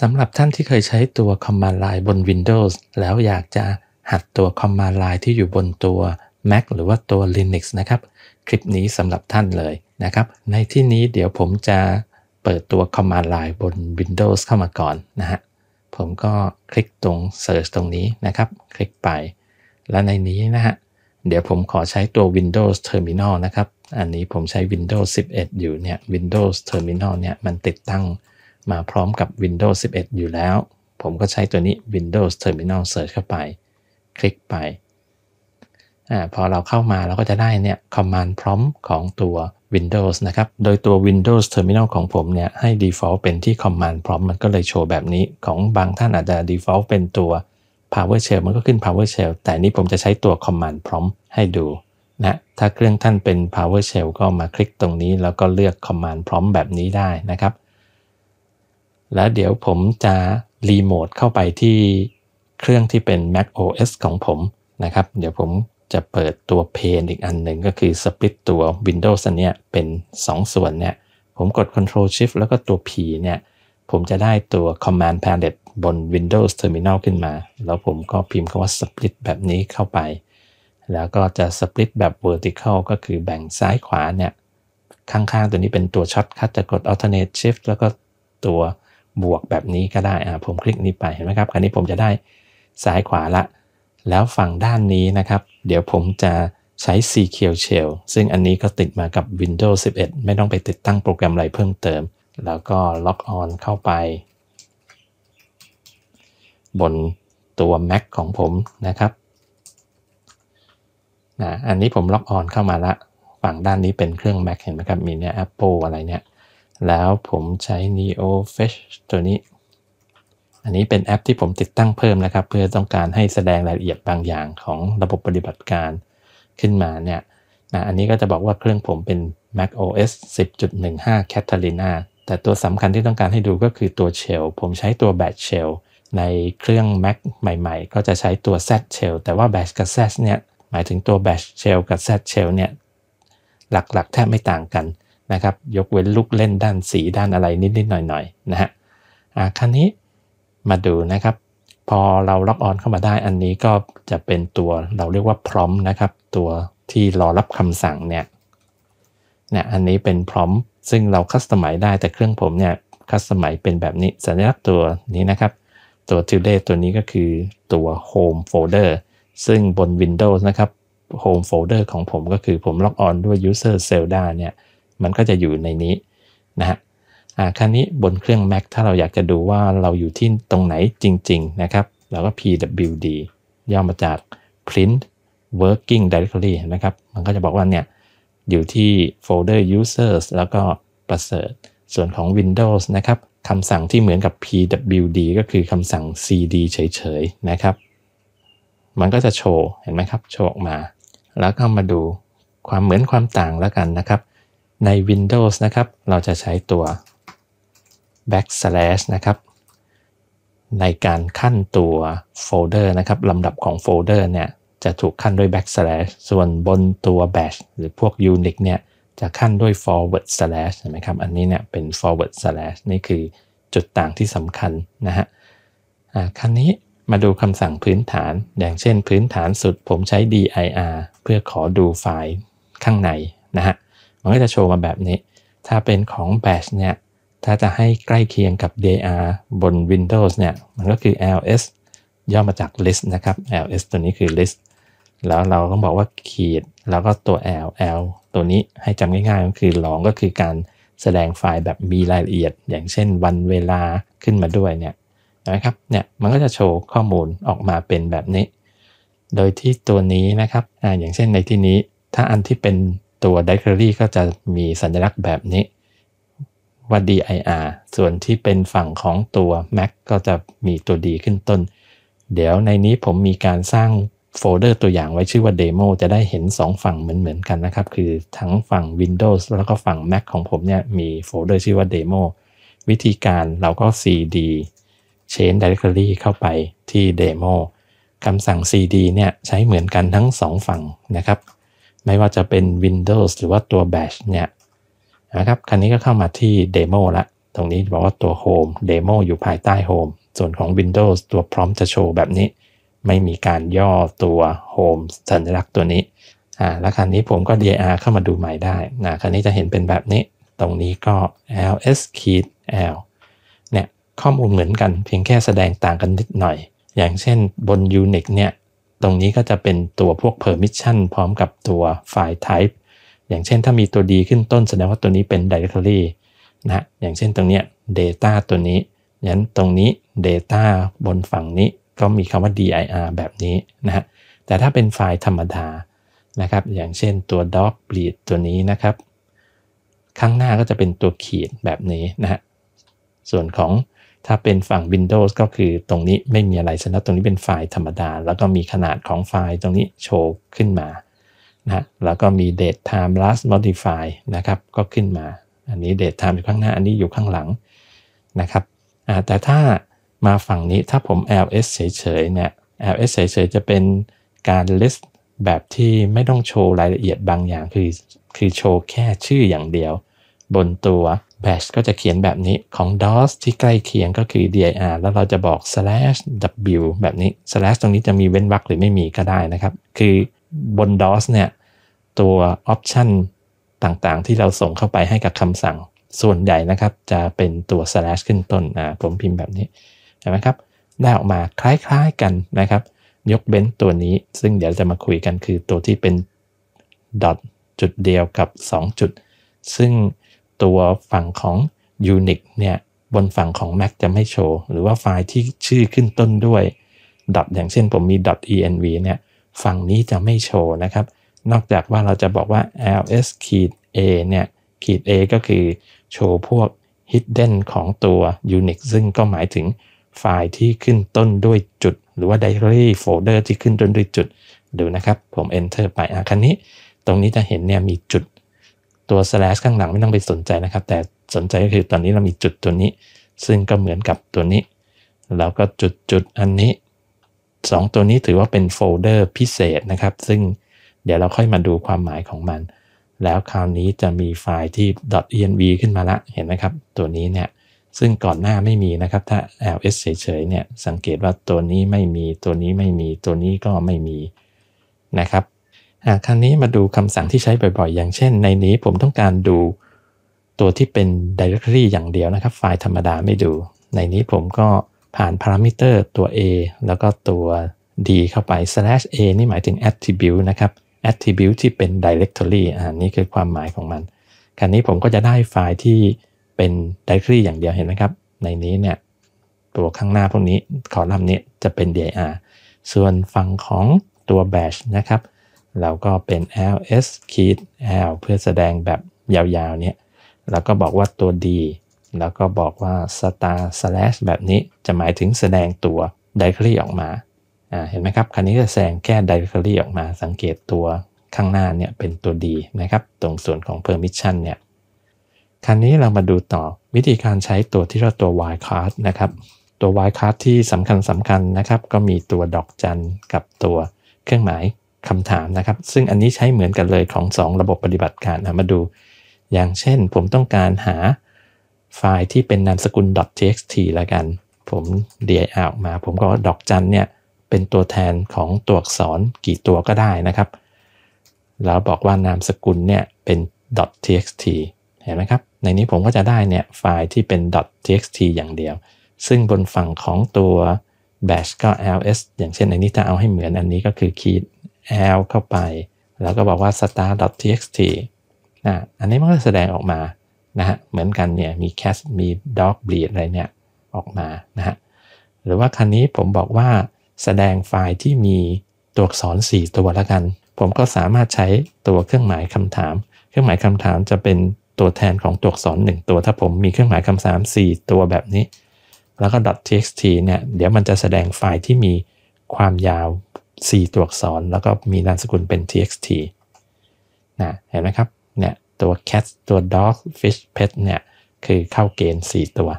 สำหรับท่านที่เคยใช้ตัว Command Line บน Windows แล้วอยากจะหัดตัว Command Line ที่อยู่บนตัว Mac หรือว่าตัว Linux นะครับ คลิปนี้สำหรับท่านเลยนะครับ ในที่นี้เดี๋ยวผมจะเปิดตัว Command Line บน Windows เข้ามาก่อนนะฮะผมก็คลิกตรง Search ตรงนี้นะครับ คลิกไป และในนี้นะฮะเดี๋ยวผมขอใช้ตัว Windows Terminal นะครับ อันนี้ผมใช้ Windows 11 อยู่เนี่ย Windows Terminal เนี่ยมันติดตั้งมาพร้อมกับ Windows 11 อยู่แล้ว ผมก็ใช้ตัวนี้ Windows Terminal Search เข้าไป คลิกไปอพอเราเข้ามาเราก็จะได้เนี่ย command prompt ของตัว Windows นะครับ โดยตัว Windows Terminal ของผมเนี่ยให้ default เป็นที่ command prompt มันก็เลยโชว์แบบนี้ ของบางท่านอาจจะ default เป็นตัว PowerShell มันก็ขึ้น PowerShell แต่นี้ผมจะใช้ตัว command prompt ให้ดูนะ ถ้าเครื่องท่านเป็น PowerShell ก็มาคลิกตรงนี้ แล้วก็เลือก command prompt แบบนี้ได้นะครับแล้วเดี๋ยวผมจะรีโมทเข้าไปที่เครื่องที่เป็น Mac OS ของผมนะครับ เดี๋ยวผมจะเปิดตัวเพนอีกอันหนึ่งก็คือสปิตตัว Windows เนี่ยเป็น 2 ส่วนเนี่ย ผมกด Control Shift แล้วก็ตัว P เนี่ย ผมจะได้ตัว Command Palette บน Windows Terminal ขึ้นมา แล้วผมก็พิมพ์คาว่า Split แบบนี้เข้าไป แล้วก็จะ Split แบบ Vertical ก็คือแบ่งซ้ายขวาเนี่ยข้างๆตัวนี้เป็นตัวช็อตคัดจะกด Alternate Shift แล้วก็ตัวบวกแบบนี้ก็ได้ อ่า ผมคลิกนี้ไป เห็นไหมครับ อันนี้ผมจะได้ซ้ายขวาละ แล้วฝั่งด้านนี้นะครับ เดี๋ยวผมจะใช้ s q l Shell ซึ่งอันนี้ก็ติดมากับ Windows 11 ไม่ต้องไปติดตั้งโปรแกรมอะไรเพิ่มเติม แล้วก็ล็อกออนเข้าไป บนตัว Mac ของผมนะครับนะอันนี้ผมล็อกออนเข้ามาละ ฝั่งด้านนี้เป็นเครื่อง Mac เห็นไหมครับ มีเนี่ย Apple อะไรเนี่ยแล้วผมใช้ neo fetch ตัวนี้ อันนี้เป็นแอปที่ผมติดตั้งเพิ่มนะครับเพื่อต้องการให้แสดงรายละเอียดบางอย่างของระบบปฏิบัติการขึ้นมาเนี่ยนะอันนี้ก็จะบอกว่าเครื่องผมเป็น mac os 10.15 catalina แต่ตัวสำคัญที่ต้องการให้ดูก็คือตัว shell ผมใช้ตัว batch shell ในเครื่อง mac ใหม่ๆ ก็จะใช้ตัว z shell แต่ว่า batch กับ z เนี่ยหมายถึงตัว batch shell กับ z shell เนี่ยหลักๆแทบไม่ต่างกันนะครับยกเว้นลูกเล่นด้านสีด้านอะไรนิดๆหน่อยๆนะฮะอ่ะคราวนี้มาดูนะครับ พอเราล็อกออนเข้ามาได้อันนี้ก็จะเป็นตัวเราเรียกว่าพร้อมนะครับ ตัวที่รอรับคำสั่งเนี่ยเนี่ย อันนี้เป็นพร้อมซึ่งเราคัสตอมไมได้แต่เครื่องผมเนี่ยคัสตอมไมเป็นแบบนี้สัญลักษณ์ตัวนี้นะครับ ตัว t o d a y ตัวนี้ก็คือตัว home folder ซึ่งบน Windows นะครับ home folder ของผมก็คือผมล็อกออนด้วย user s e l d a เนี่ยมันก็จะอยู่ในนี้นะฮะคราวนี้บนเครื่อง Mac ถ้าเราอยากจะดูว่าเราอยู่ที่ตรงไหนจริงๆนะครับ เราก็ pwd ย่อมาจาก print working directory นะครับ มันก็จะบอกว่าเนี่ย อยู่ที่โฟลเดอร์ users แล้วก็ประเสริฐ ส่วนของ Windows นะครับคำสั่งที่เหมือนกับ pwd ก็คือคำสั่ง cd เฉยๆนะครับ มันก็จะโชว์ เห็นไหมครับโชว์ออกมา แล้วก็มาดูความเหมือนความต่างแล้วกันนะครับใน Windows นะครับ เราจะใช้ตัว backslash นะครับ ในการขั้นตัวโฟลเดอร์นะครับลำดับของโฟลเดอร์เนี่ยจะถูกขั้นด้วย backslash ส่วนบนตัว bash หรือพวก Unix เนี่ยจะขั้นด้วย forward slash ใช่ไหมครับ อันนี้เนี่ยเป็น forward slash นี่คือจุดต่างที่สำคัญนะฮะครั้งนี้มาดูคำสั่งพื้นฐาน อย่างเช่นพื้นฐานสุดผมใช้ dir เพื่อขอดูไฟล์ข้างในนะฮะมันก็จะโชว์มาแบบนี้ ถ้าเป็นของ Bash เนี่ย ถ้าจะให้ใกล้เคียงกับ d r บน Windows เนี่ย มันก็คือ ls ย่อมาจาก list นะครับ ls ตัวนี้คือ list แล้วเราต้องบอกว่าขีด แล้วก็ตัว l l ตัวนี้ให้จำง่ายๆก็คือลองก็คือการแสดงไฟล์แบบมีรายละเอียด อย่างเช่นวันเวลาขึ้นมาด้วยเนี่ยนะครับ เนี่ย มันก็จะโชว์ข้อมูลออกมาเป็นแบบนี้ โดยที่ตัวนี้นะครับออย่างเช่นในที่นี้ ถ้าอันที่เป็นตัว Directory ก็จะมีสัญลักษณ์แบบนี้ว่า dir ส่วนที่เป็นฝั่งของตัว Mac ก็จะมีตัว d ขึ้นต้น เดี๋ยวในนี้ผมมีการสร้างโฟลเดอร์ตัวอย่างไว้ชื่อว่า demo จะได้เห็น 2 ฝั่งเหมือนๆกันนะครับ คือทั้งฝั่ง Windows แล้วก็ฝั่ง Mac ของผมเนี่ยมีโฟลเดอร์ชื่อว่า demo วิธีการเราก็ cd change directory เข้าไปที่ demo คำสั่ง cd เนี่ยใช้เหมือนกันทั้ง 2 ฝั่งนะครับไม่ว่าจะเป็น Windows หรือว่าตัว Bash เนี่ยนะครับ คันนี้ก็เข้ามาที่ Demo ละตรงนี้บอกว่าตัว Home Demo อยู่ภายใต้ Home ส่วนของ Windows ตัวพร้อมจะโชว์แบบนี้ ไม่มีการย่อตัว Home สัญลักษณ์ตัวนี้อ่าแล้วคันนี้ผมก็ d r เข้ามาดูใหม่ได้นะคันนี้จะเห็นเป็นแบบนี้ตรงนี้ก็ ls key l เนี่ยข้อมูลเหมือนกันเพียงแค่แสดงต่างกันนิดหน่อย อย่างเช่นบน Unix เนี่ยตรงนี้ก็จะเป็นตัวพวก permission พร้อมกับตัวไฟล์ type อย่างเช่นถ้ามีตัวดีขึ้นต้นแสดงว่าตัวนี้เป็น directory นะอย่างเช่นตรงเนี้ย data ตัวนี้งั้นตรงนี้ data บนฝั่งนี้ก็มีคำว่า dir แบบนี้นะฮะแต่ถ้าเป็นไฟล์ธรรมดานะครับ อย่างเช่นตัว doc bleed ตัวนี้นะครับ ข้างหน้าก็จะเป็นตัวขีดแบบนี้นะฮะส่วนของถ้าเป็นฝั่ง Windows ก็คือตรงนี้ไม่มีอะไรฉะนั้นตรงนี้เป็นไฟล์ธรรมดา แล้วก็มีขนาดของไฟล์ตรงนี้โชว์ขึ้นมานะแล้วก็มี date time last modify นะครับ ก็ขึ้นมา อันนี้ date time อยู่ข้างหน้า อันนี้อยู่ข้างหลัง นะครับแต่ถ้ามาฝั่งนี้ถ้าผม ls เฉยๆ เนี่ย ls เฉยๆ จะเป็นการ list แบบที่ไม่ต้องโชว์รายละเอียดบางอย่าง คือ คือโชว์แค่ชื่ออย่างเดียวบนตัว patch ก็จะเขียนแบบนี้ของ DOS ที่ใกล้เคียงก็คือ dir แล้วเราจะบอก slash w แบบนี้ slash ตรงนี้จะมีเว้นวรรคหรือไม่มีก็ได้นะครับ คือบน DOS เนี่ย ตัว option ต่างๆ ที่เราส่งเข้าไปให้กับคำสั่งส่วนใหญ่นะครับ จะเป็นตัว slash ขึ้นต้นอ่าผมพิมพ์แบบนี้เห็นไหมครับได้ออกมาคล้ายๆกันนะครับ ยกเว้นตัวนี้ซึ่งเดี๋ยวจะมาคุยกันคือตัวที่เป็นดอทจุดเดียวกับ2จุดซึ่งตัวฝั่งของ Unix เนี่ย บนฝั่งของ Mac จะไม่โชว์ หรือว่าไฟล์ที่ชื่อขึ้นต้นด้วยดออย่างเช่นผมมี .env เนี่ย ฝั่งนี้จะไม่โชว์นะครับ นอกจากว่าเราจะบอกว่า ls a เนี่ยขีด a ก็คือ โชว์พวก hidden ของตัว Unix ซึ่งก็หมายถึงไฟล์ที่ขึ้นต้นด้วยจุด หรือว่า d i r e c t o r y folder ที่ขึ้นต้นด้วยจุด ดูนะครับ ผม enter ไปอ่ะคันนี้ตรงนี้จะเห็นเนี่ยมีจุดตัว slash ข้างหลังไม่ต้องไปสนใจนะครับ แต่สนใจก็คือตอนนี้เรามีจุดตัวนี้ ซึ่งก็เหมือนกับตัวนี้แล้วก็จุดจุดอันนี้ 2 ตัวนี้ถือว่าเป็นโฟลเดอร์พิเศษนะครับ ซึ่งเดี๋ยวเราค่อยมาดูความหมายของมัน แล้วคราวนี้จะมีไฟล์ที่ .env ขึ้นมาละเห็นไหมครับ ตัวนี้เนี่ยซึ่งก่อนหน้าไม่มีนะครับ ถ้า ls เฉยๆเนี่ย สังเกตว่าตัวนี้ไม่มีตัวนี้ไม่มีตัวนี้ก็ไม่มีนะครับครั้งนี้มาดูคำสั่งที่ใช้บ่อยๆ อย่างเช่นในนี้ผมต้องการดูตัวที่เป็น directory อย่างเดียวนะครับ ไฟล์ธรรมดาไม่ดูในนี้ผมก็ผ่านพารามิเตอร์ตัว a แล้วก็ตัว d เข้าไป slash a นี่หมายถึง attribute นะครับ attribute ที่เป็น directory อันนี้คือความหมายของมัน คราวนี้ผมก็จะได้ไฟล์ที่เป็น directory อย่างเดียวเห็นไหมครับ ในนี้เนี่ยตัวข้างหน้าพวกนี้คอลัมน์นี้จะเป็น dir ส่วนฝั่งของตัว bash นะครับเราก็เป็น ls k ีด l เพื่อแสดงแบบยาวๆ เนี่ยแล้วก็บอกว่าตัว d แล้วก็บอกว่า star slash แบบนี้จะหมายถึงแสดงตัว d i r e c t o r y ออกมา เห็นไหมครับ คันนี้จะแสดงแค่ d i r e c t o r y ออกมา สังเกตตัวข้างหน้าเนี่ยเป็นตัว d นะครับ ตรงส่วนของ permission เนี่ยคราวนี้เรามาดูต่อวิธีการใช้ตัวที่เรียกตัว y card นะครับ ตัว y card ที่สำคัญสำคัญนะครับ ก็มีตัวดอกจันกับตัวเครื่องหมายคำถามนะครับ ซึ่งอันนี้ใช้เหมือนกันเลยของ 2 ระบบปฏิบัติการนะมาดู อย่างเช่นผมต้องการหาไฟล์ที่เป็นนามสกุล .txt แล้วกัน ผม dir ออกมา ผมก็ดอกจันเนี่ยเป็นตัวแทนของตัวอักษรกี่ตัวก็ได้นะครับ แล้วบอกว่านามสกุลเนี่ยเป็น .txt เห็นไหมครับ ในนี้ผมก็จะได้เนี่ยไฟล์ที่เป็น .txt อย่างเดียว ซึ่งบนฝั่งของตัว bash ก็ ls อย่างเช่นในนี้ถ้าเอาให้เหมือนอันนี้ก็คือ key l เข้าไป แล้วก็บอกว่า star.txt นะ อันนี้มันก็แสดงออกมา นะฮะ เหมือนกันเนี่ยมี cat มี dog breed อะไรเนี่ยออกมานะฮะ หรือว่าคันนี้ผมบอกว่าแสดงไฟล์ที่มีตัวอักษร4ตัวละกัน ผมก็สามารถใช้ตัวเครื่องหมายคำถาม เครื่องหมายคำถามจะเป็นตัวแทนของตัวอักษร1ตัว ถ้าผมมีเครื่องหมายคำถาม 4 ตัวแบบนี้ แล้วก็ .txt เนี่ยเดี๋ยวมันจะแสดงไฟล์ที่มีความยาว4 ตัวอักษรแล้วก็มีนามสกุลเป็น txt นะ เห็นไหมครับ เนี่ยตัว cat ตัว dog fish pet เนี่ยคือเข้าเกณฑ์4 ตัว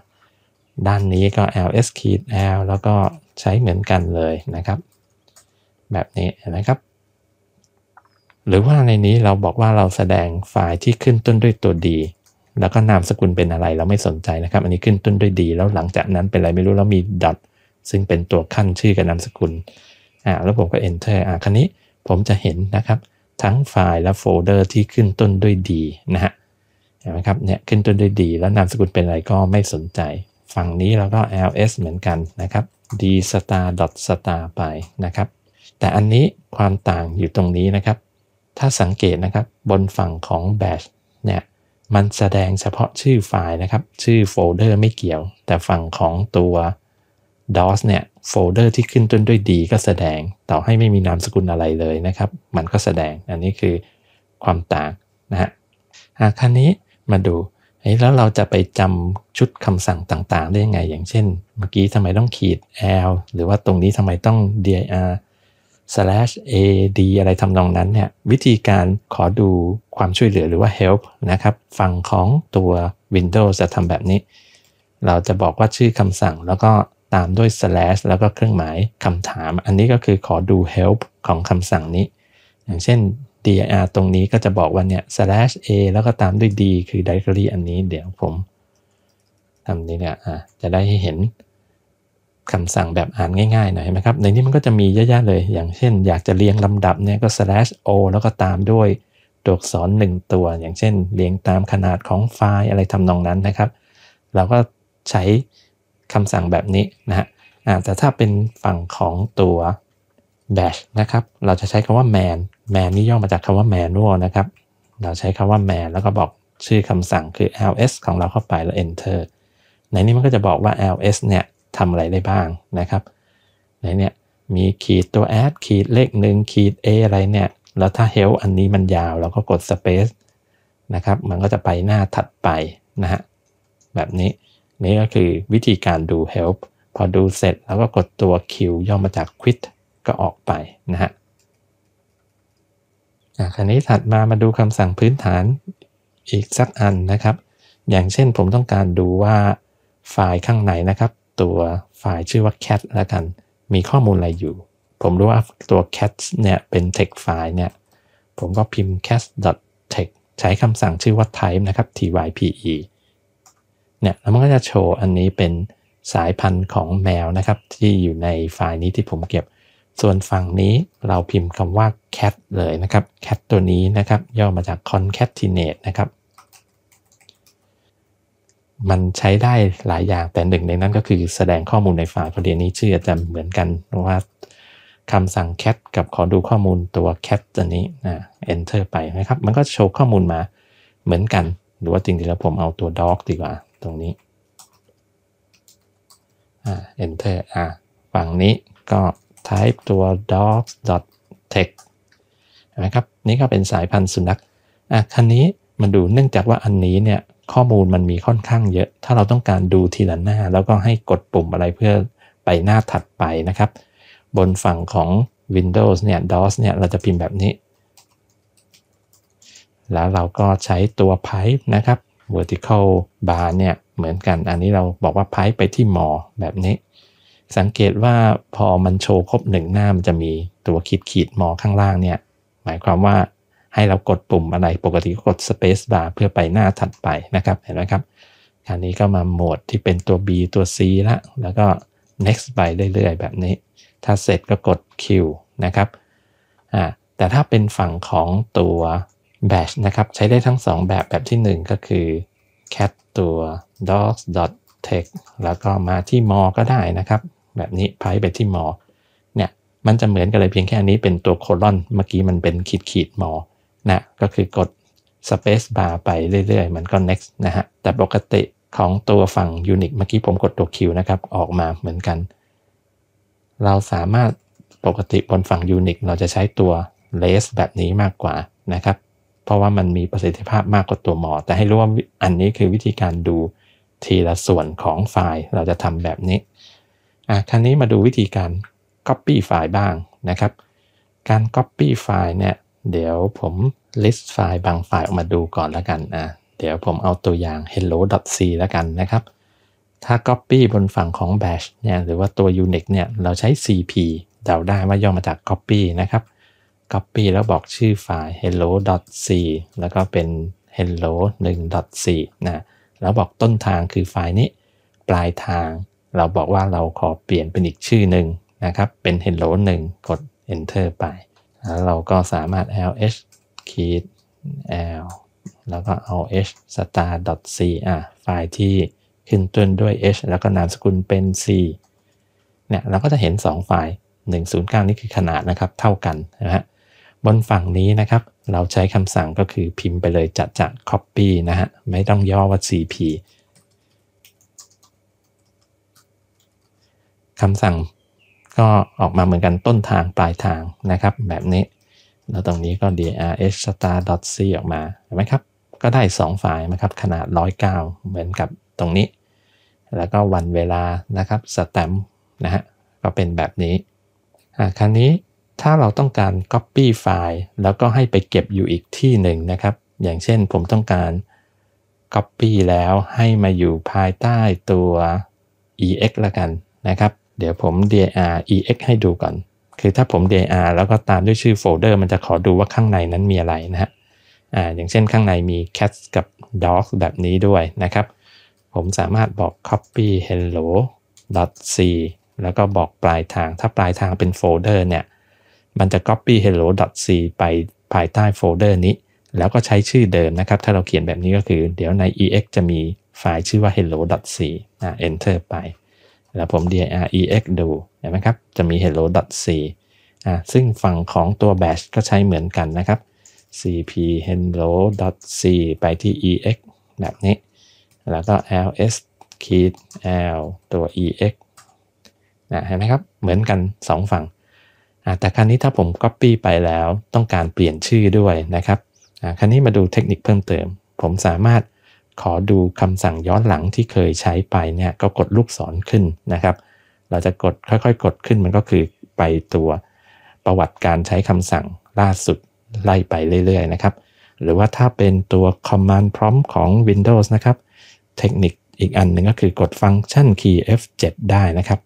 ด้านนี้ก็ ls ขีด l แล้วก็ใช้เหมือนกันเลยนะครับ แบบนี้เห็นไหมครับ หรือว่าในนี้เราบอกว่าเราแสดงไฟล์ที่ขึ้นต้นด้วยตัว d แล้วก็นามสกุลเป็นอะไรเราไม่สนใจนะครับ อันนี้ขึ้นต้นด้วย d แล้วหลังจากนั้นเป็นอะไรไม่รู้แล้วมีดอทซึ่งเป็นตัวขั้นชื่อกับนามสกุล่าแล้วผมก็ enter อ่าคันนี้ผมจะเห็นนะครับทั้งไฟล์และโฟลเดอร์ที่ขึ้นต้นด้วยดีนะฮะเห็นไหมครับเนี่ยขึ้นต้นด้วยดีแล้วนามสกุลเป็นอะไรก็ไม่สนใจ ฝั่งนี้เราก็ ls เหมือนกันนะครับ d star dot star ไปนะครับ แต่อันนี้ความต่างอยู่ตรงนี้นะครับ ถ้าสังเกตนะครับบนฝั่งของ bash เนี่ยมันแสดงเฉพาะชื่อไฟล์นะครับ ชื่อโฟลเดอร์ไม่เกี่ยวแต่ฝั่งของตัว DOS เนี่ยโฟลเดอร์ที่ขึ้นต้นด้วย D ก็แสดง ต่อให้ไม่มีนามสกุลอะไรเลยนะครับ มันก็แสดงอันนี้คือความต่างนะฮะคราวนี้มาดูแล้วเราจะไปจำชุดคำสั่งต่างๆ ได้ยังไง อย่างเช่นเมื่อกี้ทำไมต้องขีด L หรือว่าตรงนี้ทำไมต้อง dir slash ad อะไรทำนองนั้นเนี่ย วิธีการขอดูความช่วยเหลือหรือว่า help นะครับฝั่งของตัว Windows จะทำแบบนี้ เราจะบอกว่าชื่อคำสั่งแล้วก็ตามด้วย slash แล้วก็เครื่องหมายคำถาม อันนี้ก็คือขอดู help ของคำสั่งนี้ อย่างเช่น dir ตรงนี้ก็จะบอกว่าเนี่ย slash a แล้วก็ตามด้วย d คือ directory อันนี้เดี๋ยวผมทำนี้เนี่ยจะได้ให้เห็นคำสั่งแบบอ่านง่ายๆหน่อยนมครับ ในนี้มันก็จะมีเยอะๆเลย อย่างเช่น อยากจะเรียงลำดับเนี่ยก็ slash o แล้วก็ตามด้วยตัวอักษรหนึ่งตัว อย่างเช่นเรียงตามขนาดของไฟล์อะไรทำนองนั้นนะครับ เราก็ใช้คำสั่งแบบนี้นะฮะแต่ถ้าเป็นฝั่งของตัว bash นะครับ เราจะใช้คำว่า man man นี่ย่อมาจากคำว่า manual นะครับ เราใช้คำว่า man แล้วก็บอกชื่อคำสั่งคือ ls ของเราเข้าไปแล้ว enter ในนี้มันก็จะบอกว่า ls เนี่ยทำอะไรได้บ้างนะครับ ในเนี่ยมีขีดตัว add ขีดเลขหนึ่งขีด a อะไรเนี่ย แล้วถ้า help อันนี้มันยาวเราก็กด space นะครับ มันก็จะไปหน้าถัดไปนะฮะแบบนี้นี่ก็คือวิธีการดู help พอดูเสร็จแล้วก็กดตัว Q ย่อมาจาก quit ก็ออกไปนะฮะอคราวนี้ถัดมามาดูคำสั่งพื้นฐานอีกสักอันนะครับ อย่างเช่นผมต้องการดูว่าไฟล์ข้างในนะครับ ตัวไฟล์ชื่อว่า cat แล้วกัน มีข้อมูลอะไรอยู่ ผมรู้ว่าตัว cat เนี่ยเป็น text ไฟล์เนี่ย ผมก็พิมพ์ cat text ใช้คำสั่งชื่อว่า type นะครับ type เนี่ยแล้วมันก็จะโชว์อันนี้เป็นสายพันธุ์ของแมวนะครับ ที่อยู่ในไฟล์นี้ที่ผมเก็บ ส่วนฝั่งนี้เราพิมพ์คำว่า cat เลยนะครับ cat ตัวนี้นะครับ ย่อมาจาก concatenate นะครับ มันใช้ได้หลายอย่างแต่หนึ่งในนั้นก็คือแสดงข้อมูลในไฟล์พอดีนี้ ชื่อจจะเหมือนกันว่าคำสั่ง cat กับขอดูข้อมูลตัว cat ตัวนี้นะ enter ไปนะครับ มันก็โชว์ข้อมูลมาเหมือนกันหรือว่าจริงๆแล้วผมเอาตัว dog ดีกว่าตรงนี้ อ่า enter อ่าฝั่งนี้ก็ type ตัว dogs text นะครับ นี่ก็เป็นสายพันธุ์สุนัขอ่ะคันนี้มันดูเนื่องจากว่าอันนี้เนี่ย ข้อมูลมันมีค่อนข้างเยอะถ้าเราต้องการดูทีละหน้า แล้วก็ให้กดปุ่มอะไรเพื่อไปหน้าถัดไปนะครับ บนฝั่งของ Windows เนี่ย DOS เนี่ย เราจะพิมพ์แบบนี้ แล้วเราก็ใช้ตัว pipe นะครับ vertical bar เนี่ยเหมือนกัน อันนี้เราบอกว่าพายไปที่มอแบบนี้ สังเกตว่าพอมันโชว์ครบหนึ่งหน้า มันจะมีตัวขีดขีดมอข้างล่างเนี่ยหมายความว่าให้เรากดปุ่มอะไรปกติกด space bar เพื่อไปหน้าถัดไปนะครับเห็นไหมครับคราวนี้ก็มาโหมดที่เป็นตัว B ตัว C ละแล้วก็ next ไปเรื่อยๆแบบนี้ ถ้าเสร็จก็กด Q นะครับอ่าแต่ถ้าเป็นฝั่งของตัว bash นะครับใช้ได้ทั้ง 2 แบบแบบที่ 1 ก็คือ cat ตัว dogs text แล้วก็มาที่มอก็ได้นะครับ แบบนี้ไพ e ไปที่มอเนี่ยมันจะเหมือนกันเลยเพียงแค่นี้เป็นตัวโคลอนเมื่อกี้มันเป็นขีดขีดมอนะก็คือกด space bar ไปเรื่อยๆมันก็ next นะฮะแต่ปกติของตัวฝั่ง Unix เมื่อกี้ผมกดตัว Q นะครับ ออกมาเหมือนกัน เราสามารถปกติบนฝั่ง Unix เราจะใช้ตัว less แบบนี้มากกว่านะครับเพราะว่ามันมีประสิทธิภาพมากกว่าตัวหมอ แต่ให้รู้ว่าอันนี้คือวิธีการดูทีละส่วนของไฟล์เราจะทำแบบนี้อ่ะคราวนี้มาดูวิธีการ Copy ไฟล์บ้างนะครับ การ Copy ไฟล์เนี่ยเดี๋ยวผม list ไฟล์บางไฟล์ออกมาดูก่อนแล้วกันอ่ะเดี๋ยวผมเอาตัวอย่าง hello.c แล้วกันนะครับ ถ้า Copy บนฝั่งของ Bash เนี่ยหรือว่าตัว Unix เนี่ยเราใช้ cp เดาได้ว่าย่อมาจาก Copy นะครับ Copy แล้วบอกชื่อไฟล์ hello.c แล้วก็เป็น hello 1.c นะ แล้วบอกต้นทางคือไฟล์นี้ ปลายทาง เราบอกว่าเราขอเปลี่ยนเป็นอีกชื่อหนึ่งนะครับ เป็น hello 1 กด enter ไป แล้วเราก็สามารถ ls ขีด l แล้วก็เอา h star c อ่ะไฟล์ที่ขึ้นต้นด้วย h แล้วก็นามสกุลเป็น c เนี่ย เราก็จะเห็น 2 ไฟล์109 นี่คือขนาดนะครับเท่ากันนะฮะบนฝั่งนี้นะครับเราใช้คำสั่งก็คือพิมพ์ไปเลยจัดจัด copy นะฮะไม่ต้องย่อว่า cp คำสั่งก็ออกมาเหมือนกันต้นทางปลายทางนะครับ แบบนี้แล้วตรงนี้ก็ drh star c ออกมา เห็นไหมครับ ก็ได้ 2 ไฟล์นะครับ ขนาด 109 เหมือนกับตรงนี้ แล้วก็วันเวลานะครับสแตมนะฮะก็เป็นแบบนี้คราวนี้ถ้าเราต้องการ Copy ไฟล์แล้วก็ให้ไปเก็บอยู่อีกที่หนึ่งนะครับ อย่างเช่นผมต้องการ Copy แล้วให้มาอยู่ภายใต้ตัว ex ละกันนะครับ เดี๋ยวผม dir ex ให้ดูก่อน คือถ้าผม dir แล้วก็ตามด้วยชื่อโฟลเดอร์มันจะขอดูว่าข้างในนั้นมีอะไรนะฮะอ่าอย่างเช่นข้างในมี cat s กับ dog แบบนี้ด้วยนะครับ ผมสามารถบอก copy hello c แล้วก็บอกปลายทาง ถ้าปลายทางเป็นโฟลเดอร์เนี่ยมันจะ copy hello.c ไปภายใต้โฟลเดอร์นี้ แล้วก็ใช้ชื่อเดิมนะครับ ถ้าเราเขียนแบบนี้ก็คือ เดี๋ยวใน ex จะมีไฟล์ชื่อว่า hello.c อ่ะ enter ไป แล้วผม dir ex ดู เห็นไหมครับ จะมี hello.c อ่ะซึ่งฝั่งของตัว bash ก็ใช้เหมือนกันนะครับ cp hello.c ไปที่ ex แบบนี้ แล้วก็ ls ข l ตัว ex นะเห็นไหมครับ เหมือนกัน 2 ฝั่งแต่ครั้นี้ถ้าผม Copy ไปแล้วต้องการเปลี่ยนชื่อด้วยนะครับ ครั้นี้มาดูเทคนิคเพิ่มเติม ผมสามารถขอดูคำสั่งย้อนหลังที่เคยใช้ไปเนี่ยก็กดลูกศรขึ้นนะครับ เราจะกดค่อยๆกดขึ้นมันก็คือไปตัวประวัติการใช้คำสั่งล่าสุดไล่ไปเรื่อยๆนะครับ หรือว่าถ้าเป็นตัว command prompt ของ Windows นะครับ เทคนิคอีกอันหนึ่งก็คือกดฟังก์ชันคีย์ F7 ได้นะครับ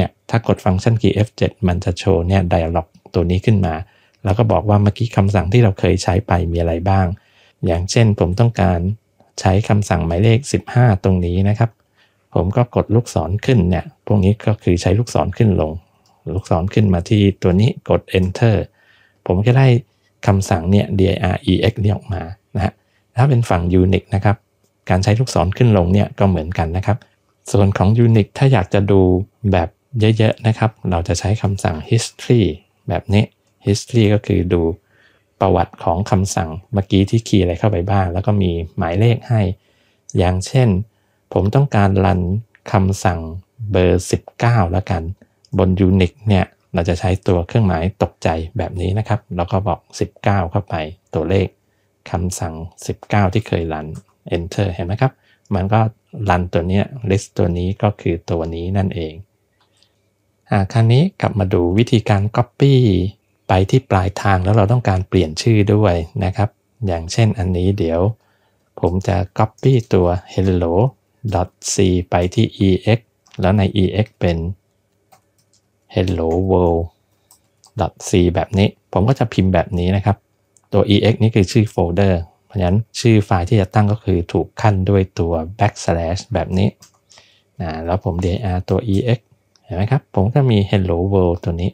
นี่ยถ้ากดฟังก์ชันคีย์ F7 มันจะโชว์เนี่ยไดอะล็อกตัวนี้ขึ้นมา แล้วก็บอกว่าเมื่อกี้คำสั่งที่เราเคยใช้ไปมีอะไรบ้าง อย่างเช่นผมต้องการใช้คำสั่งหมายเลข 15 ตรงนี้นะครับ ผมก็กดลูกศรขึ้นเนี่ย พวกนี้ก็คือใช้ลูกศรขึ้นลง ลูกศรขึ้นมาที่ตัวนี้กด enter ผมก็ได้คำสั่งเนี่ย dir ex เนี่ยออกมา นะฮะ ถ้าเป็นฝั่ง Unix นะครับ การใช้ลูกศรขึ้นลงเนี่ยก็เหมือนกันนะครับ ส่วนของ Unix ถ้าอยากจะดูแบบเยอะๆ นะครับ เราจะใช้คำสั่ง history แบบนี้ history ก็คือดูประวัติของคำสั่งเมื่อกี้ที่คีย์อะไรเข้าไปบ้าง แล้วก็มีหมายเลขให้ อย่างเช่น ผมต้องการรันคำสั่ง เบอร์ 19แล้วกันบน Unix เนี่ย เราจะใช้ตัวเครื่องหมายตกใจแบบนี้นะครับ แล้วก็บอก 19 เข้าไปตัวเลขคำสั่ง 19 ที่เคยรัน enter เห็นไหมครับ มันก็รันตัวนี้ list ตัวนี้ก็คือตัวนี้นั่นเองคราวนี้กลับมาดูวิธีการ Copy ไปที่ปลายทางแล้วเราต้องการเปลี่ยนชื่อด้วยนะครับ อย่างเช่นอันนี้เดี๋ยวผมจะ Copy ตัว hello.c ไปที่ ex แล้วใน ex เป็น hello world .c แบบนี้ ผมก็จะพิมพ์แบบนี้นะครับ ตัว ex นี้คือชื่อโฟลเดอร์เพราะฉะนั้นชื่อไฟล์ที่จะตั้งก็คือถูกขั้นด้วยตัว backslash แบบนี้นะแล้วผม dir ตัว ex เห็นไหมครับ ผมก็มี hello world ตัวนี้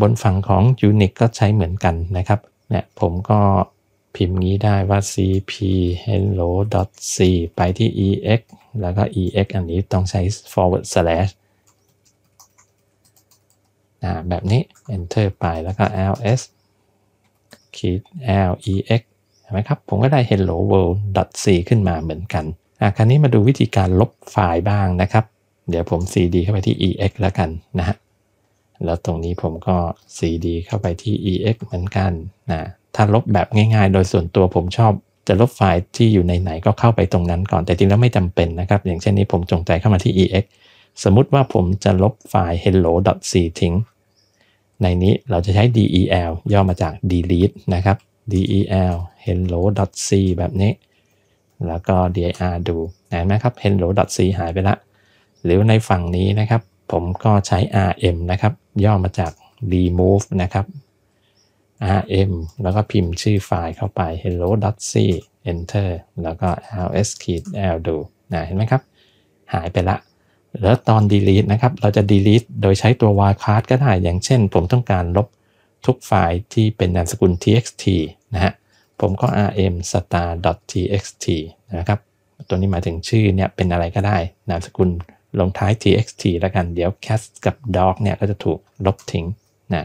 บนฝั่งของ Unix ก็ใช้เหมือนกันนะครับเนี่ยผมก็พิมพ์นี้ได้ว่า cp hello c ไปที่ ex แล้วก็ ex อันนี้ต้องใช้ forward slash แบบนี้ enter ไปแล้วก็ ls คีด lex เห็นไหมครับ ผมก็ได้ hello world c ขึ้นมาเหมือนกันอ่ะคราวนี้มาดูวิธีการลบไฟล์บ้างนะครับเดี๋ยวผม cd เข้าไปที่ ex แล้วกันนะฮะ แล้วตรงนี้ผมก็ cd เข้าไปที่ ex เหมือนกันนะ ถ้าลบแบบง่าย ๆ โดยส่วนตัวผมชอบจะลบไฟล์ที่อยู่ในไหนก็เข้าไปตรงนั้นก่อน แต่จริงแล้วไม่จำเป็นนะครับ อย่างเช่นนี้ผมจงใจเข้ามาที่ ex สมมุติว่าผมจะลบไฟล์ hello.c ทิ้ง ในนี้เราจะใช้ del ย่อมาจาก delete นะครับ del hello.c แบบนี้ แล้วก็ dir ดู เห็นไหมครับ hello.c หายไปละหรือในฝั่งนี้นะครับผมก็ใช้ RM นะครับย่อมาจาก remove นะครับ rm แล้วก็พิมพ์ชื่อไฟล์เข้าไป hello.c enter แล้วก็ ls l ดูนะเห็นไหมครับหายไปละแล้วตอน delete นะครับเราจะ delete โดยใช้ตัว wildcard ก็ได้อย่างเช่นผมต้องการลบทุกไฟล์ที่เป็นนามสกุล txt นะฮะผมก็ rm star.txt นะครับตัวนี้หมายถึงชื่อเนี่ยเป็นอะไรก็ได้นามสกุลลงท้าย txt แล้วกัน เดี๋ยว cat กับ dog เนี่ยก็จะถูกลบทิ้งนะ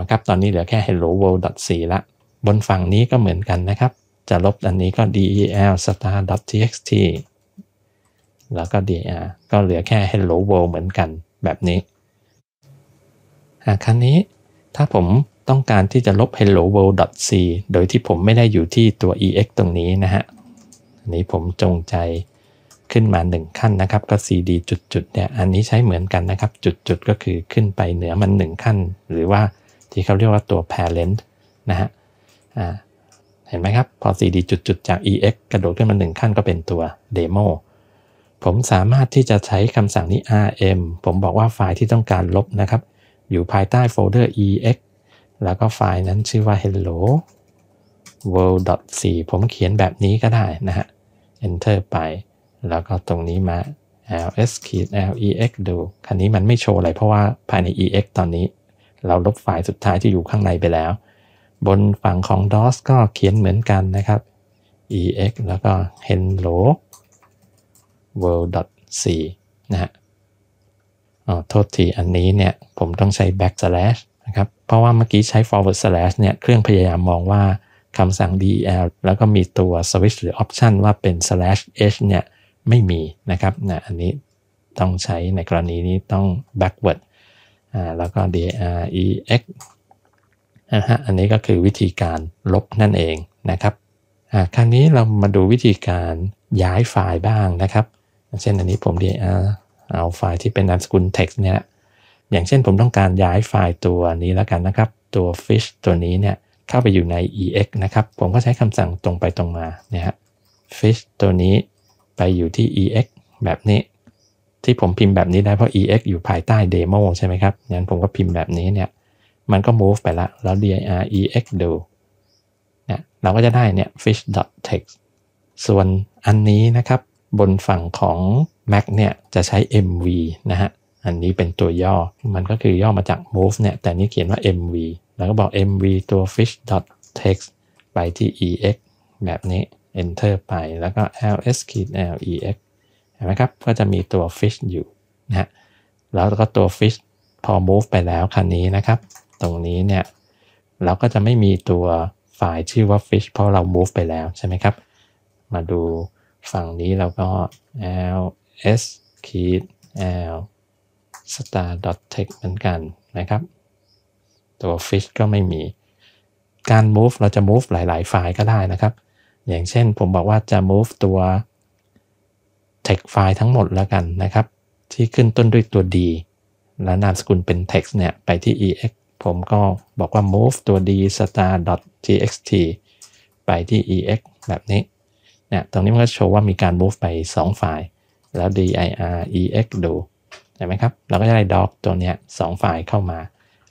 นะครับ ตอนนี้เหลือแค่ hello world c ละ บนฝั่งนี้ก็เหมือนกันนะครับ จะลบอันนี้ก็ del star txt แล้วก็ d r ก็เหลือแค่ hello world เหมือนกันแบบนี้หากครั้งนี้ถ้าผมต้องการที่จะลบ hello world c โดยที่ผมไม่ได้อยู่ที่ตัว ex ตรงนี้นะฮะอันนี้ผมจงใจขึ้นมา 1 ขั้นนะครับ ก็ CD จุดจุดเนี่ยอันนี้ใช้เหมือนกันนะครับ จุดจุดก็คือขึ้นไปเหนือมัน 1 ขั้น หรือว่าที่เขาเรียกว่าตัว parent นะฮะเห็นไหมครับพอ CD จุดจุดจาก EX กระโดดขึ้นมา 1 ขั้นก็เป็นตัว demo ผมสามารถที่จะใช้คำสั่งนี้ rm ผมบอกว่าไฟล์ที่ต้องการลบนะครับ อยู่ภายใต้โฟลเดอร์ ex แล้วก็ไฟล์นั้นชื่อว่า hello world.c ผมเขียนแบบนี้ก็ได้นะฮะ enter ไปแล้วก็ตรงนี้มา ls ขีด lex ดู คันนี้มันไม่โชว์อะไรเพราะว่าภายใน ex ตอนนี้ เราลบไฟล์สุดท้ายที่อยู่ข้างในไปแล้ว บนฝั่งของ dos ก็เขียนเหมือนกันนะครับ ex แล้วก็ hello world c นะฮะ อ๋อโทษทีอันนี้เนี่ยผมต้องใช้ backslash นะครับเพราะว่าเมื่อกี้ใช้ forward slash เนี่ยเครื่องพยายามมองว่าคำสั่ง del แล้วก็มีตัว switch หรือ option ว่าเป็น slash h เนี่ยไม่มีนะครับนะอันนี้ต้องใช้ในกรณีนี้ต้อง backward อ่าแล้วก็ drex นะฮะอันนี้ก็คือวิธีการลบนั่นเองนะครับอ่าคราวนี้เรามาดูวิธีการย้ายไฟล์บ้างนะครับเช่นอันนี้ผม d r เอาไฟล์ที่เป็นนามสกุล text เนี่ยอย่างเช่นผมต้องการย้ายไฟล์ตัวนี้แล้วกันนะครับตัว fish ตัวนี้เนี่ยเข้าไปอยู่ใน ex นะครับผมก็ใช้คำสั่งตรงไปตรงมาเนี่ยฮะ fish ตัวนี้ไปอยู่ที่ ex แบบนี้ ที่ผมพิมพ์แบบนี้ได้เพราะ ex อยู่ภายใต้ demo ใช่ไหมครับ งั้นผมก็พิมพ์แบบนี้เนี่ยมันก็ move ไปละ แล้ว dir ex ดูเนี่ยเราก็จะได้เนี่ย fish text ส่วนอันนี้นะครับ บนฝั่งของ Mac เนี่ยจะใช้ mv นะฮะอันนี้เป็นตัวย่อมันก็คือย่อมาจาก move เนี่ยแต่นี้เขียนว่า mv แล้วก็บอก mv ตัว fish text ไปที่ ex แบบนี้ enter ไปแล้วก็ ls lex เห็นไหมครับ ก็จะมีตัว fish อยู่นะฮะแล้วก็ตัว fish พอ move ไปแล้วคันนี้นะครับ ตรงนี้เนี่ยเราก็จะไม่มีตัวไฟล์ชื่อว่า fish เพราะเรา move ไปแล้วใช่ไหมครับ มาดูฝั่งนี้เราก็ ls l star text เหมือนกันนะครับ ตัว fish ก็ไม่มี การ move เราจะ move หลาย ๆ ไฟล์ก็ได้นะครับอย่างเช่นผมบอกว่าจะ move ตัว text file ทั้งหมดแล้วกันนะครับ ที่ขึ้นต้นด้วยตัว d และนามสกุลเป็น text เนี่ยไปที่ ex ผมก็บอกว่า move ตัว d star txt ไปที่ ex แบบนี้เนี่ยตรงนี้มันก็โชว์ว่ามีการ move ไป2ไฟล์แล้ว dir ex ดูเห็นไหมครับเราก็จะได้ doc ตัวเนี้ยสไฟล์เข้ามา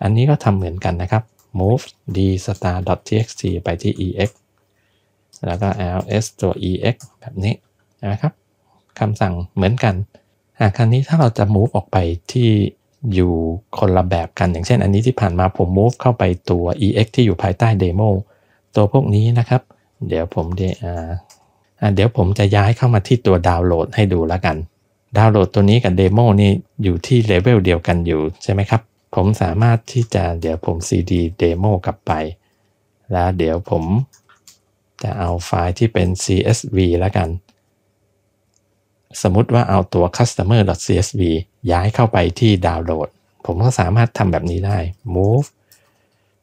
อันนี้ก็ทำเหมือนกันนะครับ move d star txt ไปที่ ex แล้วก็ ls ตัว ex แบบนี้นะครับคำสั่งเหมือนกัน หากครั้งนี้ถ้าเราจะ move ออกไปที่อยู่คนละแบบกันอย่างเช่นอันนี้ที่ผ่านมาผม move เข้าไปตัว ex ที่อยู่ภายใต้ demo ตัวพวกนี้นะครับ เดี๋ยวผมเดเดี๋ยวผมจะย้ายเข้ามาที่ตัวดาวน์โหลดให้ดูแล้วกัน ดาวน์โหลดตัวนี้กับเดโมนี่อยู่ที่เลเวลเดียวกันอยู่ใช่ไหมครับ ผมสามารถที่จะเดี๋ยวผม cd demo กลับไป แล้วเดี๋ยวผมจะเอาไฟล์ที่เป็น CSV แล้วกัน สมมติว่าเอาตัว customer.csv ย้ายเข้าไปที่ดาวน์โหลด ผมก็สามารถทำแบบนี้ได้ move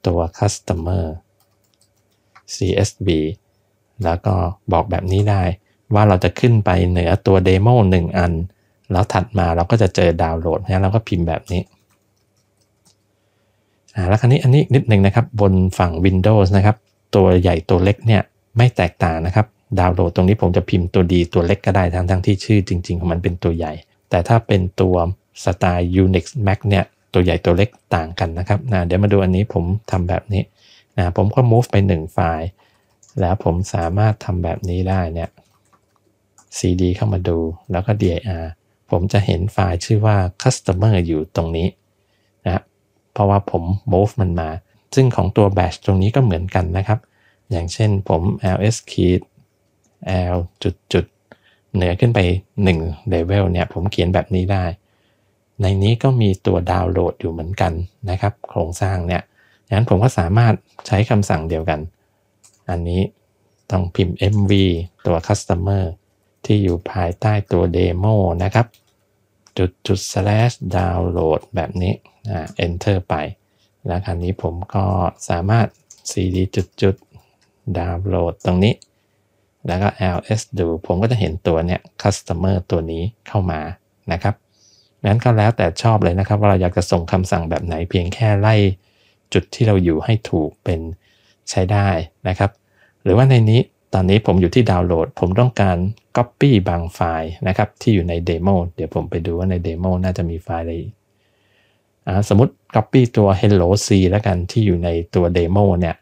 ตัว customer CSV แล้วก็บอกแบบนี้ได้ ว่าเราจะขึ้นไปเหนือตัวเดโม1อัน แล้วถัดมาเราก็จะเจอดาวน์โหลดนะเราก็พิมพ์แบบนี้แล้วคราวนี้อันนี้นิดหนึ่งนะครับบนฝั่ง Windows นะครับ ตัวใหญ่ตัวเล็กเนี่ยไม่แตกต่างนะครับ ดาวน์โหลดตรงนี้ผมจะพิมพ์ตัวดีตัวเล็กก็ได้ทั้งทั้งที่ชื่อจริง ๆ ของมันเป็นตัวใหญ่ แต่ถ้าเป็นตัวสไตล์ Unix Mac เนี่ย ตัวใหญ่ตัวเล็กต่างกันนะครับนะเดี๋ยวมาดูอันนี้ผมทำแบบนี้นะผมก็ move ไป1ไฟล์ แล้วผมสามารถทำแบบนี้ได้เนี่ย cd เข้ามาดูแล้วก็ dir ผมจะเห็นไฟล์ชื่อว่า customer อยู่ตรงนี้นะเพราะว่าผม move มันมาซึ่งของตัว bash ตรงนี้ก็เหมือนกันนะครับอย่างเช่นผม ls ขีด l จุดจุดเหนือขึ้นไป 1 level เนี่ยผมเขียนแบบนี้ได้ ในนี้ก็มีตัวดาวน์โหลดอยู่เหมือนกันนะครับ โครงสร้างเนี่ยดังนั้นผมก็สามารถใช้คำสั่งเดียวกัน อันนี้ต้องพิมพ์ mv ตัว customer ที่อยู่ภายใต้ตัว demo นะครับจุดจุด slash download แบบนี้อ่า enter ไป แล้วคราวนี้ผมก็สามารถ cd จุดจุดดาวน์โหลดตรงนี้ แล้วก็ ls ดู ผมก็จะเห็นตัวเนี้ย customer ตัวนี้เข้ามานะครับนั้นก็แล้วแต่ชอบเลยนะครับว่าเราอยากจะส่งคำสั่งแบบไหนเพียงแค่ไล่จุดที่เราอยู่ให้ถูกเป็นใช้ได้นะครับ หรือว่าในนี้ตอนนี้ผมอยู่ที่ดาวน์โหลด ผมต้องการ Copy บางไฟล์นะครับที่อยู่ในเดโมเดี๋ยวผมไปดูว่าในเดโมน่าจะมีไฟล์อะไรสมมติ Copy ตัว hello c แล้วกันที่อยู่ในตัวเดโมเนี่ย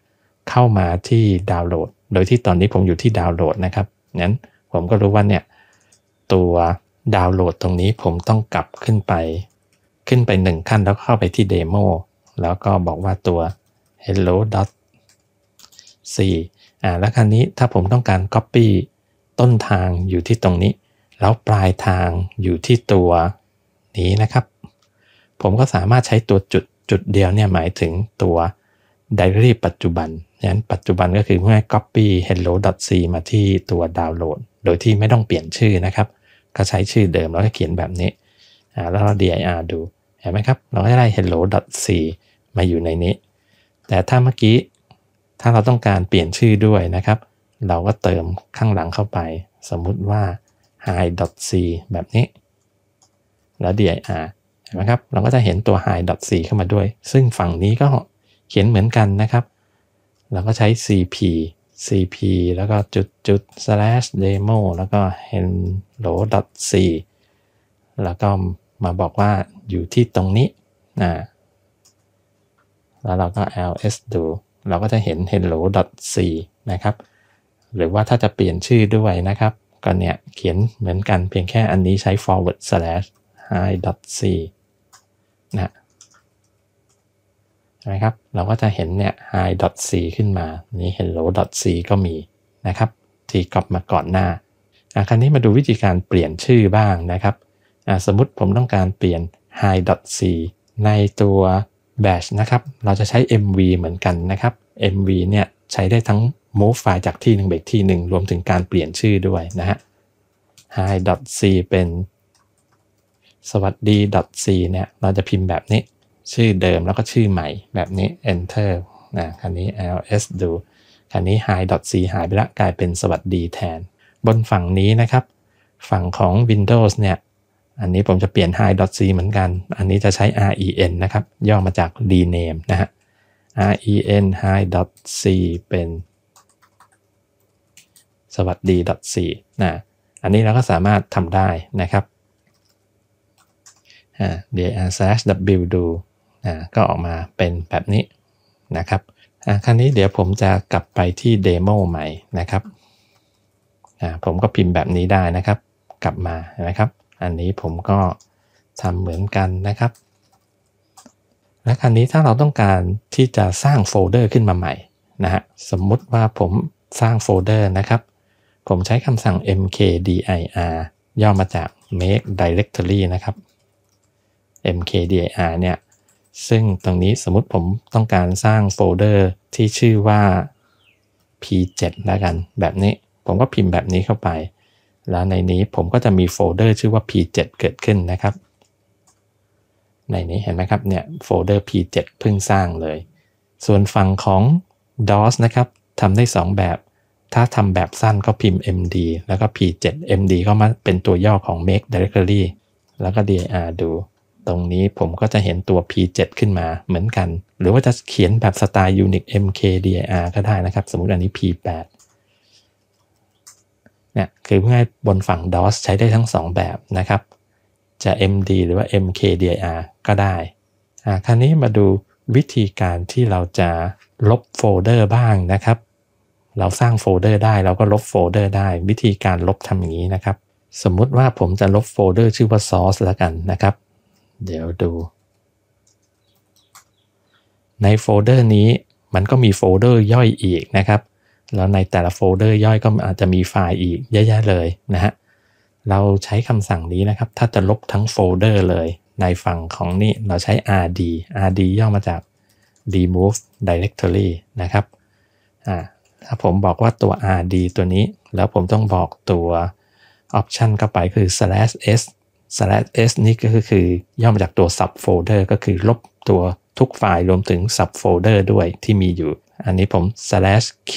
เข้ามาที่ดาวน์โหลด โดยที่ตอนนี้ผมอยู่ที่ดาวน์โหลดนะครับนั้นผมก็รู้ว่าเนี่ย ตัวดาวน์โหลดตรงนี้ผมต้องกลับขึ้นไป ขึ้นไปหนึ่งขั้น แล้วเข้าไปที่เดโมแล้วก็บอกว่าตัว hello dot c อ่าแล้วคราวนี้ถ้าผมต้องการ copy ต้นทางอยู่ที่ตรงนี้ แล้วปลายทางอยู่ที่ตัวนี้นะครับ ผมก็สามารถใช้ตัวจุดจุดเดียวเนี่ยหมายถึงตัวไดอารี่ปัจจุบันนั้นปัจจุบันก็คือเมื่อ copy hello.c มาที่ตัวดาวน์โหลด โดยที่ไม่ต้องเปลี่ยนชื่อนะครับ ก็ใช้ชื่อเดิมแล้วก็เขียนแบบนี้ แล้วเรา dir ดู เห็นไหมครับ เราก็ได้ hello.c มาอยู่ในนี้ แต่ถ้าเมื่อกี้ ถ้าเราต้องการเปลี่ยนชื่อด้วยนะครับ เราก็เติมข้างหลังเข้าไป สมมุติว่า hi.c แบบนี้ แล้ว dir เห็นไหมครับ เราก็จะเห็นตัว hi.c เข้ามาด้วย ซึ่งฝั่งนี้ก็เขียนเหมือนกันนะครับเราก็ใช้ cp cp แล้วก็จุดจุด slash demo แล้วก็ hello dot c แล้วก็มาบอกว่าอยู่ที่ตรงนี้นะ แล้วเราก็ ls ดู เราก็จะเห็น hello dot c นะครับ หรือว่าถ้าจะเปลี่ยนชื่อด้วยนะครับ ก็เนี่ยเขียนเหมือนกันเพียงแค่อันนี้ใช้ forward slash hi dot c นะช่ไหมครับเราก็จะเห็นเนี่ย high.c ขึ้นมา นี้ hello.c ก็มีนะครับที่กลับมาก่อนหน้าคราวนี้มาดูวิธีการเปลี่ยนชื่อบ้างนะครับสมมติผมต้องการเปลี่ยน high.c ในตัว bash นะครับเราจะใช้ mv เหมือนกันนะครับ mv เนี่ยใช้ได้ทั้ง move ไฟล์จากที่หนึ่งไปที่หนึ่งรวมถึงการเปลี่ยนชื่อด้วยนะฮะ high.c เป็นสวัสดี .c เนี่ยเราจะพิมพ์แบบนี้ชื่อเดิมแล้วก็ชื่อใหม่แบบนี้ enter นะคันนี้ ls ดูคันนี้ hi.c หายไปละกลายเป็นสวัสดีแทน บนฝั่งนี้นะครับฝั่งของ Windows เนี่ย อันนี้ผมจะเปลี่ยน hi.c เหมือนกัน อันนี้จะใช้ ren นะครับ ย่อมาจาก rename นะฮะ ren hi.c เป็นสวัสดี .c นะ อันนี้เราก็สามารถทำได้นะครับ dir slash w ดูนะก็ออกมาเป็นแบบนี้นะครับคร้งนี้เดี๋ยวผมจะกลับไปที่เดโมใหม่นะครับ ผมก็พิมพ์แบบนี้ได้นะครับ กลับมานะครับ อันนี้ผมก็ทำเหมือนกันนะครับ และครั้นี้ถ้าเราต้องการที่จะสร้างโฟลเดอร์ขึ้นมาใหม่นะฮะ สมมุติว่าผมสร้างโฟลเดอร์นะครับ ผมใช้คำสั่ง mkdir ย่อมาจาก make directory นะครับ mkdir เนี่ยซึ่งตรงนี้สมมติผมต้องการสร้างโฟลเดอร์ที่ชื่อว่า p7 แล้วกัน แบบนี้ผมก็พิมพ์แบบนี้เข้าไป แล้วในนี้ผมก็จะมีโฟลเดอร์ชื่อว่า p7 เกิดขึ้นนะครับ ในนี้เห็นไหมครับเนี่ยโฟลเดอร์ p7 เพิ่งสร้างเลย ส่วนฝั่งของ DOS นะครับทำได้ 2 แบบ ถ้าทำแบบสั้นก็พิมพ์ md แล้วก็ p7 md ก็มาเป็นตัวย่อของ make directory แล้วก็ dir ดูตรงนี้ผมก็จะเห็นตัว P7 ขึ้นมาเหมือนกัน หรือว่าจะเขียนแบบสไตล์ Unix MKDIR ก็ได้นะครับ สมมติอันนี้ P8 เนี่ยคือง่ายบนฝั่ง DOS ใช้ได้ทั้ง 2 แบบนะครับ จะ MD หรือว่า MKDIR ก็ได้อ่าคราวนี้มาดูวิธีการที่เราจะลบโฟลเดอร์บ้างนะครับ เราสร้างโฟลเดอร์ได้เราก็ลบโฟลเดอร์ได้ วิธีการลบทำอย่างนี้นะครับ สมมุติว่าผมจะลบโฟลเดอร์ชื่อว่า source แล้วกันนะครับเดี๋ยวดู ในโฟลเดอร์นี้มันก็มีโฟลเดอร์ย่อยอีกนะครับ แล้วในแต่ละโฟลเดอร์ย่อยก็อาจจะมีไฟล์อีกเยอะๆเลยนะฮะเราใช้คำสั่งนี้นะครับถ้าจะลบทั้งโฟลเดอร์เลย ในฝั่งของนี่เราใช้ rd rd ย่อมาจาก remove directory นะครับอ่าถ้าผมบอกว่าตัว rd ตัวนี้แล้วผมต้องบอกตัว option เข้าไปคือ slash s slash s นี่ก็คือย่อมาจากตัว subfolder ก็คือลบตัวทุกไฟล์รวมถึง subfolder ด้วยที่มีอยู่ อันนี้ผม slash q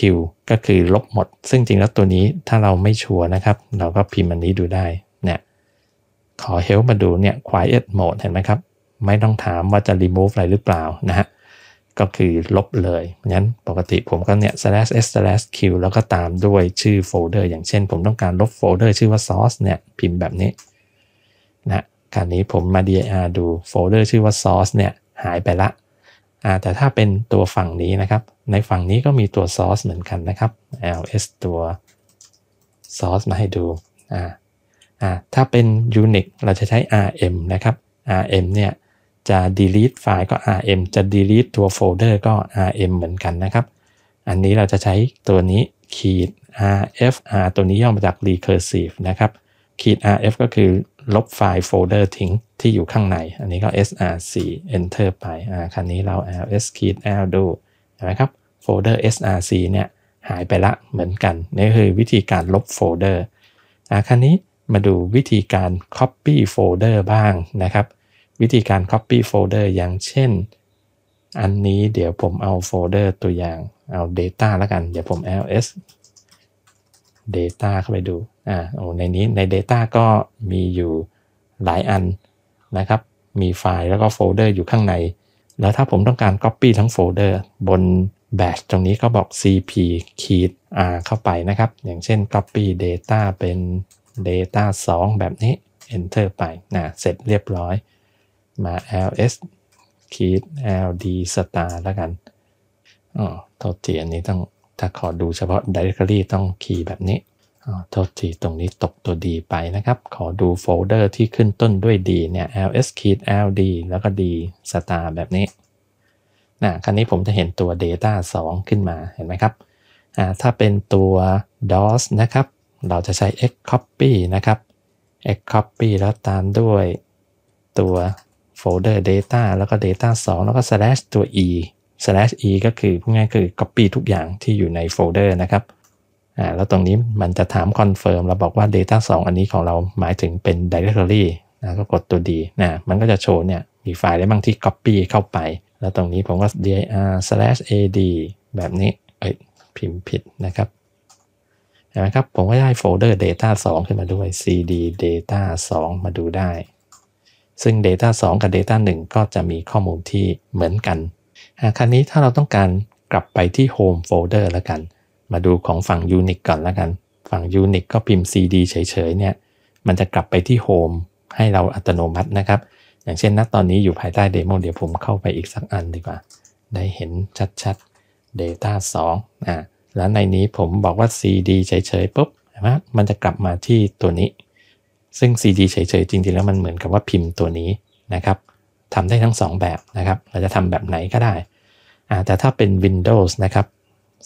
ก็คือลบหมด ซึ่งจริงแล้วตัวนี้ถ้าเราไม่ชัวร์นะครับ เราก็พิมพ์อันนี้ดูได้เนี่ย ขอ help มาดูเนี่ย quiet mode เห็นไหมครับ ไม่ต้องถามว่าจะ remove อะไรหรือเปล่านะฮะก็คือลบเลย งั้นปกติผมก็เนี่ย slash s slash q แล้วก็ตามด้วยชื่อโฟลเดอร์อย่างเช่นผมต้องการลบโฟลเดอร์ชื่อว่า source เนี่ยพิมพ์แบบนี้นะคราวนี้ผมมา dir ดูโฟลเดอร์ชื่อว่า source เนี่ยหายไปละ แต่ถ้าเป็นตัวฝั่งนี้นะครับ ในฝั่งนี้ก็มีตัว source เหมือนกันนะครับ ls ตัว source มาให้ดู ถ้าเป็น unix เราจะใช้ rm นะครับ rm เนี่ยจะ delete ไฟล์ก็ rm จะ delete ตัวโฟลเดอร์ก็ rm เหมือนกันนะครับ อันนี้เราจะใช้ตัวนี้ขีด rfr ตัวนี้ย่อมาจาก recursive นะครับขีด rf ก็คือลบไฟล์โฟลเดอร์ทิ้งที่อยู่ข้างใน อันนี้ก็ src enter ไป อ่าคันนี้เรา ls key l ดู เห็นไหมครับ โฟลเดอร์ src เนี่ยหายไปละเหมือนกัน นี่คือวิธีการลบโฟลเดอร์ อ่าคันนี้มาดูวิธีการ copy โฟลเดอร์บ้างนะครับ วิธีการ copy โฟลเดอร์อย่างเช่น อันนี้เดี๋ยวผมเอาโฟลเดอร์ตัวอย่าง เอา data แล้วกัน เดี๋ยวผม ls data เข้าไปดูอ่ในนี้ใน Data ก็มีอยู่หลายอันนะครับ มีไฟล์แล้วก็โฟลเดอร์อยู่ข้างในแล้วถ้าผมต้องการ Copy ทั้งโฟลเดอร์บนแบ s ตรงนี้ก็บอก cp ขีด r เข้าไปนะครับ อย่างเช่น copy data เป็น data 2 แบบนี้ enter ไปนะเสร็จเรียบร้อย มา ls ขีด ld star แล้วกันอ๋อโทษทีอันนี้ต้องถ้าขอดูเฉพาะ directory ต้องคีดแบบนี้โทษทีตรงนี้ตกตัวดีไปนะครับ ขอดูโฟลเดอร์ที่ขึ้นต้นด้วยดีเนี่ย ls ld แล้วก็ดีสตาร์แบบนี้ นะ คราวนี้ผมจะเห็นตัว data 2 ขึ้นมา เห็นไหมครับ ถ้าเป็นตัว dos นะครับ เราจะใช้ x copy นะครับ x copy แล้วตามด้วยตัวโฟลเดอร์ data แล้วก็ data 2 แล้วก็ slash ตัว e slash e ก็คือพูดง่ายคือ copy ทุกอย่างที่อยู่ในโฟลเดอร์นะครับ่าแล้วตรงนี้มันจะถามคอนเฟิร์มเราบอกว่า Data 2 อันนี้ของเราหมายถึงเป็น Directory นะก็กดตัวดีนะมันก็จะโชว์เนี่ยมีไฟล์ได้บางที่ Copy เข้าไป แล้วตรงนี้ผมก็ dir slash ad แบบนี้เอ้ยพิมพ์ผิดนะครับเห็นไหมครับ ผมก็ได้โฟลเดอร์ data 2 ขึ้นมาด้วย cd data 2 มาดูได้ ซึ่ง data 2 กับ data 1 ก็จะมีข้อมูลที่เหมือนกันคราวนี้ถ้าเราต้องการกลับไปที่ home folder แล้วกันมาดูของฝั่ง Unix ก่อนแล้วกัน ฝั่ง Unix ก็พิมพ์ cd เฉยๆเนี่ย มันจะกลับไปที่ Home ให้เราอัตโนมัตินะครับ อย่างเช่นนะตอนนี้อยู่ภายใต้เดโมเดี๋ยวผมเข้าไปอีกสักอันดีกว่า ได้เห็นชัดๆ data 2อ่า แล้วในนี้ผมบอกว่า cd เฉยๆปุ๊บเห็นไหมมันจะกลับมาที่ตัวนี้ ซึ่ง cd เฉยๆจริง ๆแล้วมันเหมือนกับว่าพิมพ์ตัวนี้นะครับทำได้ทั้ง 2 แบบนะครับ เราจะทำแบบไหนก็ได้แต่ถ้าเป็น Windows นะครับ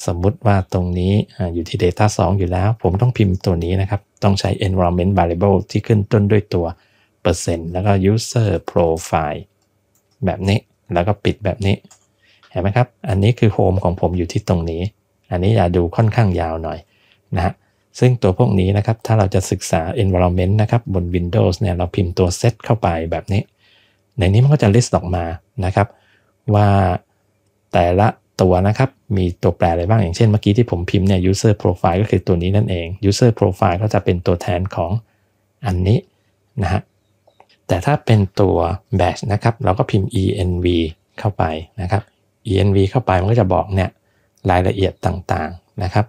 สมมุติว่าตรงนี้อยู่ที่ Data 2 อยู่แล้ว ผมต้องพิมพ์ตัวนี้นะครับ ต้องใช้ environment variable ที่ขึ้นต้นด้วยตัวเปอร์เซ็นต์แล้วก็ user profile แบบนี้แล้วก็ปิดแบบนี้ เห็นไหมครับ อันนี้คือโฮมของผมอยู่ที่ตรงนี้ อันนี้อย่าดูค่อนข้างยาวหน่อยนะฮะซึ่งตัวพวกนี้นะครับ ถ้าเราจะศึกษา environment นะครับ บน Windows เนี่ยเราพิมพ์ตัว set เข้าไปแบบนี้ ในนี้มันก็จะ list ออกมานะครับว่าแต่ละตัวนะครับ มีตัวแปรอะไรบ้างอย่างเช่นเมื่อกี้ที่ผมพิมพ์เนี่ย user profile ก็คือตัวนี้นั่นเอง user profile ก็จะเป็นตัวแทนของอันนี้นะฮะ แต่ถ้าเป็นตัว batch นะครับ เราก็พิมพ์ env เข้าไปนะครับ env เข้าไปมันก็จะบอกเนี่ยรายละเอียดต่างๆนะครับ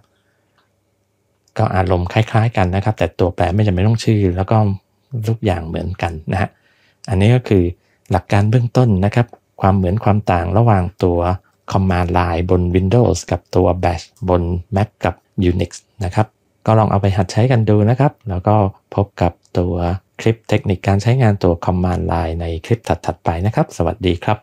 ก็อารมณ์คล้ายๆ กันนะครับ แต่ตัวแปรไม่จำเป็นต้องชื่อ แล้วก็ทุกอย่างเหมือนกันนะฮะ อันนี้ก็คือหลักการเบื้องต้นนะครับ ความเหมือนความต่างระหว่างตัว Command Line บน Windows กับตัว Bash บน Mac กับ Unix นะครับ ก็ลองเอาไปหัดใช้กันดูนะครับ แล้วก็พบกับตัวคลิปเทคนิคการใช้งานตัว Command Line ในคลิปถัดๆไปนะครับ สวัสดีครับ